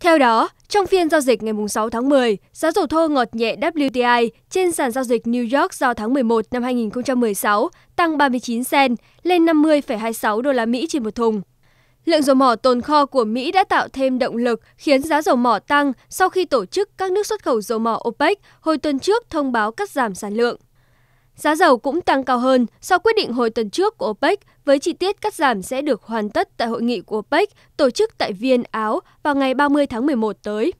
Theo đó, trong phiên giao dịch ngày 6 tháng 10, giá dầu thô ngọt nhẹ WTI trên sàn giao dịch New York giao tháng 11 năm 2016 tăng 39 cent lên 50,26 đô la Mỹ trên một thùng. Lượng dầu mỏ tồn kho của Mỹ đã tạo thêm động lực khiến giá dầu mỏ tăng sau khi tổ chức các nước xuất khẩu dầu mỏ OPEC hồi tuần trước thông báo cắt giảm sản lượng. Giá dầu cũng tăng cao hơn sau quyết định hồi tuần trước của OPEC với chi tiết cắt giảm sẽ được hoàn tất tại hội nghị của OPEC tổ chức tại Viên, Áo vào ngày 30 tháng 11 tới.